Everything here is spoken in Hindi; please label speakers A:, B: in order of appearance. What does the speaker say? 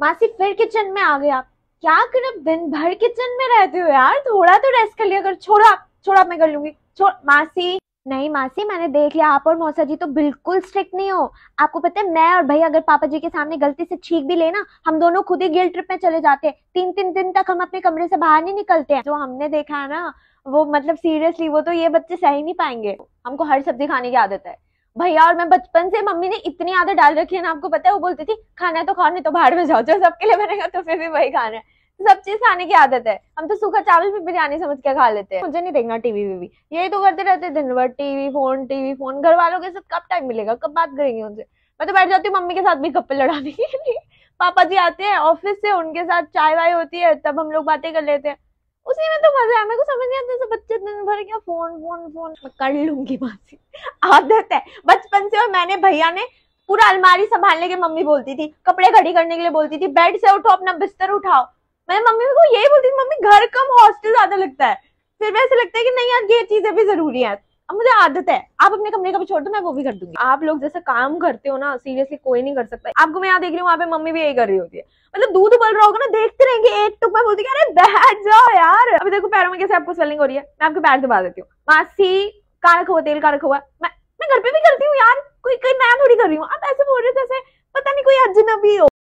A: मासी फिर किचन में आ गए आप क्या करें दिन भर किचन में रहते हो यार थोड़ा तो रेस्ट कर लिया कर छोड़ो आप छोड़ो आप मैं कर लूंगी छोड़ मासी नहीं मासी मैंने देख लिया आप और मौसा जी तो बिल्कुल स्ट्रिक्ट नहीं हो आपको पता है मैं और भाई अगर पापा जी के सामने गलती से छीक भी लेना हम दोनों खुद ही गिल ट्रिप में चले जाते हैं तीन तीन दिन तक हम अपने कमरे से बाहर नहीं निकलते हैं जो हमने देखा है ना वो मतलब सीरियसली वो तो ये बच्चे सह ही नहीं पाएंगे हमको हर सब्जी खाने की आदत है भैया और मैं बचपन से मम्मी ने इतनी आदत डाल रखी है ना आपको पता है वो बोलती थी खाना है तो खाओ नहीं तो बाहर में जाओ जो सबके लिए बनेगा तो फिर भी वही खाना है तो सब चीज खाने की आदत है हम तो सूखा चावल भी बिरयानी समझ के खा लेते हैं मुझे नहीं देखना टीवी भी। यही तो करते रहते दिन भर टीवी फोन टीवी फोन घर वालों के साथ कब टाइम मिलेगा कब बात करेंगे उनसे मैं तो बैठ जाती हूँ मम्मी के साथ भी गप्पे लड़ाने के लिए पापा जी आते हैं ऑफिस से उनके साथ चाय वाय होती है तब हम लोग बातें कर लेते हैं उसी में तो मजा है मेरे को समझ नहीं आता सब भर गया फोन फोन फोन कर लूंगी मासी आदत है बचपन से और मैंने भैया ने पूरा अलमारी संभालने के मम्मी बोलती थी कपड़े घड़ी करने के लिए बोलती थी बेड से उठो अपना बिस्तर उठाओ मैंने मम्मी को यही बोलती थी मम्मी घर कम हॉस्टल ज्यादा लगता है फिर भी वैसे लगता है कि नहीं यार ये चीजें भी जरूरी है अब मुझे आदत है आप अपने कमरे का भी छोड़ दो मैं वो भी कर दूंगी आप लोग जैसे काम करते हो ना सीरियसली कोई नहीं कर सकता आपको मैं यहाँ देख रही हूँ वहाँ पे मम्मी भी यही कर रही होती है मतलब दूध उबल रहा होगा ना देखते रहेंगे एक टुक मैं बोलती अरे बैठ जाओ देखो पैरों में कैसे आपको स्वेलिंग हो रही है मैं आपके पैर दबा देती हूँ मासी का रखा हुआ तेल का रखा हुआ मैं मैं घर पे भी करती हूँ यार कोई कोई नया थोड़ी कर रही हूँ आप ऐसे बोल रहे थे ऐसे पता नहीं कोई अजनबी हो